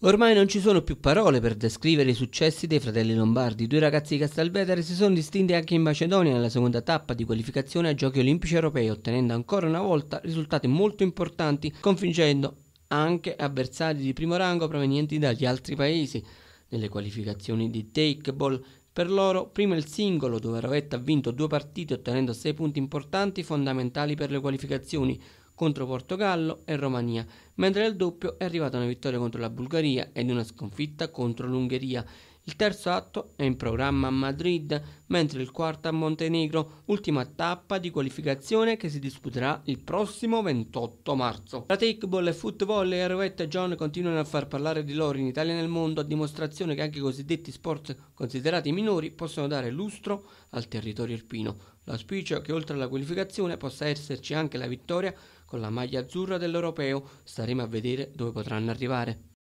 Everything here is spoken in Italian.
Ormai non ci sono più parole per descrivere i successi dei fratelli lombardi. due ragazzi di Castelvedere si sono distinti anche in Macedonia nella seconda tappa di qualificazione ai Giochi Olimpici Europei, ottenendo ancora una volta risultati molto importanti, convincendo anche avversari di primo rango provenienti dagli altri paesi. Nelle qualificazioni di Take Ball, per loro, prima il singolo dove Rovetta ha vinto due partite ottenendo sei punti importanti fondamentali per le qualificazioni, contro Portogallo e Romania, mentre nel doppio è arrivata una vittoria contro la Bulgaria ed una sconfitta contro l'Ungheria. Il terzo atto è in programma a Madrid, mentre il quarto a Montenegro, ultima tappa di qualificazione che si disputerà il prossimo 28 marzo. La takeball e football e Rowetta e John continuano a far parlare di loro in Italia e nel mondo, a dimostrazione che anche i cosiddetti sport considerati minori possono dare lustro al territorio alpino. L'auspicio è che oltre alla qualificazione possa esserci anche la vittoria con la maglia azzurra dell'Europeo staremo a vedere dove potranno arrivare.